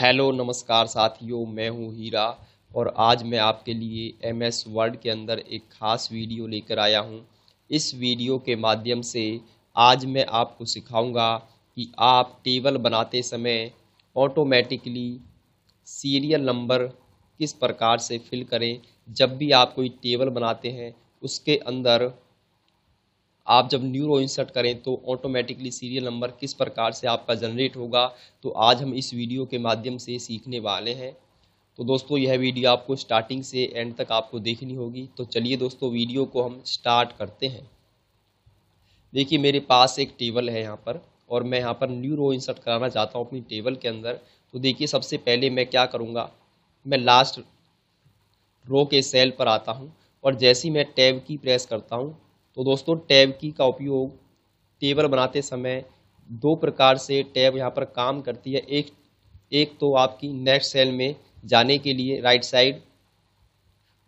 hello नमस्कार साथियों मैं हूं हीरा और आज मैं आपके लिए एम एस वर्ल्ड के अंदर एक खास वीडियो लेकर आया हूं इस वीडियो के माध्यम से आज मैं आपको सिखाऊंगा कि आप टेबल बनाते समय ऑटोमेटिकली सीरियल नंबर किस प्रकार से फिल करें जब भी आप कोई टेबल बनाते हैं उसके अंदर आप जब न्यू रो इंसर्ट करें तो ऑटोमेटिकली सीरियल नंबर किस प्रकार से आपका जनरेट होगा तो आज हम इस वीडियो के माध्यम से सीखने वाले हैं तो दोस्तों यह वीडियो आपको स्टार्टिंग से एंड तक आपको देखनी होगी तो चलिए दोस्तों वीडियो को हम स्टार्ट करते हैं देखिए मेरे पास एक टेबल है यहाँ पर और मैं यहाँ पर न्यू रो इंसर्ट कराना चाहता हूँ अपनी टेबल के अंदर तो देखिए सबसे पहले मैं क्या करूँगा मैं लास्ट रो के सेल पर आता हूँ और जैसे ही मैं टैब की प्रेस करता हूँ तो दोस्तों टैब की का उपयोग टेबल बनाते समय दो प्रकार से टैब यहाँ पर काम करती है एक एक तो आपकी नेक्स्ट सेल में जाने के लिए राइट साइड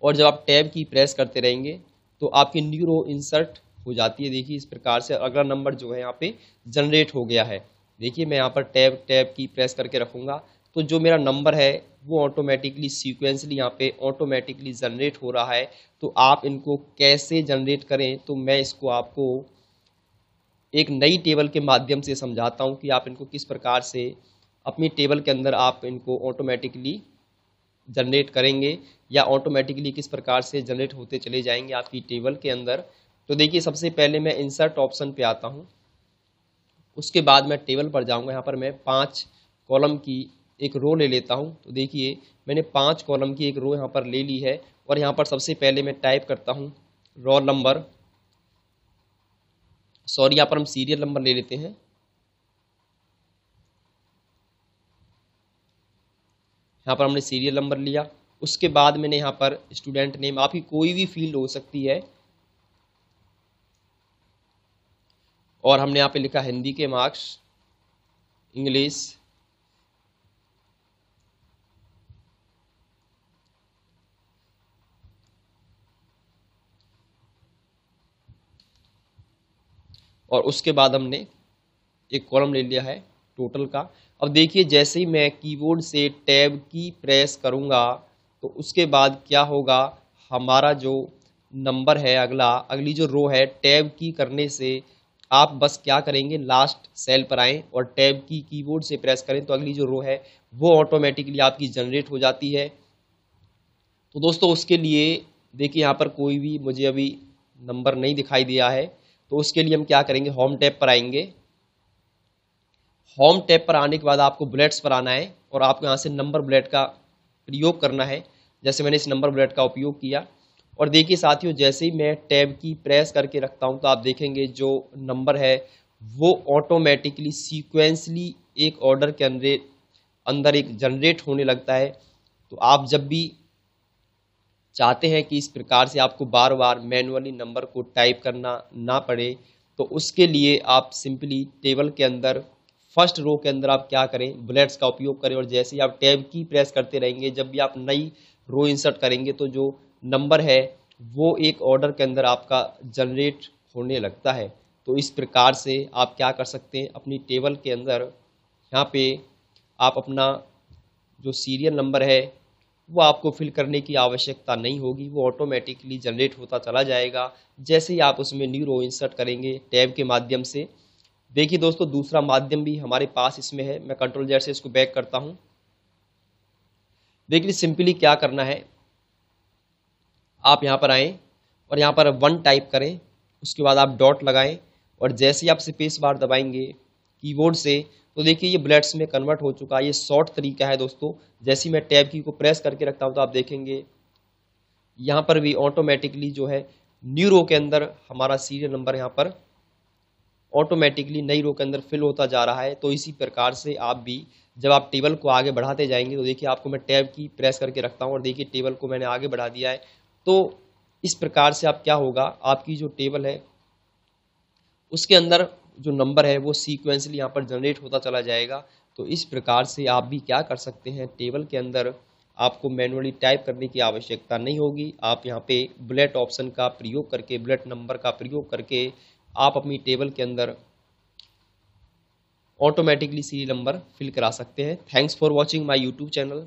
और जब आप टैब की प्रेस करते रहेंगे तो आपकी न्यूरो इंसर्ट हो जाती है देखिए इस प्रकार से अगला नंबर जो है यहाँ पे जनरेट हो गया है देखिए मैं यहाँ पर टैब टैब की प्रेस करके रखूँगा तो जो मेरा नंबर है वो ऑटोमेटिकली सीक्वेंसली यहाँ पे ऑटोमेटिकली जनरेट हो रहा है तो आप इनको कैसे जनरेट करें तो मैं इसको आपको एक नई टेबल के माध्यम से समझाता हूँ कि आप इनको किस प्रकार से अपनी टेबल के अंदर आप इनको ऑटोमेटिकली जनरेट करेंगे या ऑटोमेटिकली किस प्रकार से जनरेट होते चले जाएंगे आपकी टेबल के अंदर तो देखिए सबसे पहले मैं इंसर्ट ऑप्शन पे आता हूँ उसके बाद मैं टेबल पर जाऊँगा यहाँ पर मैं पाँच कॉलम की एक रो ले लेता हूँ तो देखिए मैंने पाँच कॉलम की एक रो यहाँ पर ले ली है और यहाँ पर सबसे पहले मैं टाइप करता हूँ रॉ नंबर सॉरी यहाँ पर हम सीरियल नंबर ले लेते हैं यहाँ पर हमने सीरियल नंबर लिया उसके बाद मैंने यहाँ पर स्टूडेंट नेम आपकी कोई भी फील्ड हो सकती है और हमने यहाँ पे लिखा हिंदी के मार्क्स इंग्लिश और उसके बाद हमने एक कॉलम ले लिया है टोटल का अब देखिए जैसे ही मैं कीबोर्ड से टैब की प्रेस करूँगा तो उसके बाद क्या होगा हमारा जो नंबर है अगला अगली जो रो है टैब की करने से आप बस क्या करेंगे लास्ट सेल पर आएँ और टैब की कीबोर्ड से प्रेस करें तो अगली जो रो है वो ऑटोमेटिकली आपकी जनरेट हो जाती है तो दोस्तों उसके लिए देखिए यहाँ पर कोई भी मुझे अभी नंबर नहीं दिखाई दिया है तो उसके लिए हम क्या करेंगे होम टैब पर आएंगे होम टैब पर आने के बाद आपको बुलेट्स पर आना है और आपको यहाँ से नंबर बुलेट का प्रयोग करना है जैसे मैंने इस नंबर बुलेट का उपयोग किया और देखिए साथियों जैसे ही मैं टैब की प्रेस करके रखता हूँ तो आप देखेंगे जो नंबर है वो ऑटोमेटिकली सीक्वेंसली एक ऑर्डर के अंदर अंदर एक जनरेट होने लगता है तो आप जब भी चाहते हैं कि इस प्रकार से आपको बार बार मैनुअली नंबर को टाइप करना ना पड़े तो उसके लिए आप सिंपली टेबल के अंदर फर्स्ट रो के अंदर आप क्या करें बुलेट्स का उपयोग करें और जैसे ही आप टैब की प्रेस करते रहेंगे जब भी आप नई रो इंसर्ट करेंगे तो जो नंबर है वो एक ऑर्डर के अंदर आपका जनरेट होने लगता है तो इस प्रकार से आप क्या कर सकते हैं अपनी टेबल के अंदर यहाँ पे आप अपना जो सीरियल नंबर है वो आपको फिल करने की आवश्यकता नहीं होगी वो ऑटोमेटिकली जनरेट होता चला जाएगा जैसे ही आप उसमें न्यू रो इंसर्ट करेंगे टैब के माध्यम से देखिए दोस्तों दूसरा माध्यम भी हमारे पास इसमें है मैं कंट्रोल जैसे से इसको बैक करता हूँ देखिए सिंपली क्या करना है आप यहाँ पर आएँ और यहाँ पर वन टाइप करें उसके बाद आप डॉट लगाएं और जैसे ही आप स्पेस बार दबाएंगे कीबोर्ड से तो देखिए ये ब्लेट्स में कन्वर्ट हो चुका है ये शॉर्ट तरीका है दोस्तों जैसे मैं टैब की को प्रेस करके रखता हूँ तो आप देखेंगे यहाँ पर भी ऑटोमेटिकली जो है न्यू रो के अंदर हमारा सीरियल नंबर यहाँ पर ऑटोमेटिकली नई रो के अंदर फिल होता जा रहा है तो इसी प्रकार से आप भी जब आप टेबल को आगे बढ़ाते जाएंगे तो देखिए आपको मैं टैब की प्रेस करके रखता हूँ और देखिए टेबल को मैंने आगे बढ़ा दिया है तो इस प्रकार से आप क्या होगा आपकी जो टेबल है उसके अंदर जो नंबर है वो सीक्वेंसली यहाँ पर जनरेट होता चला जाएगा तो इस प्रकार से आप भी क्या कर सकते हैं टेबल के अंदर आपको मैनुअली टाइप करने की आवश्यकता नहीं होगी आप यहाँ पे बुलेट ऑप्शन का प्रयोग करके बुलेट नंबर का प्रयोग करके आप अपनी टेबल के अंदर ऑटोमेटिकली सीरियल नंबर फिल करा सकते हैं thanks for watching my YouTube channel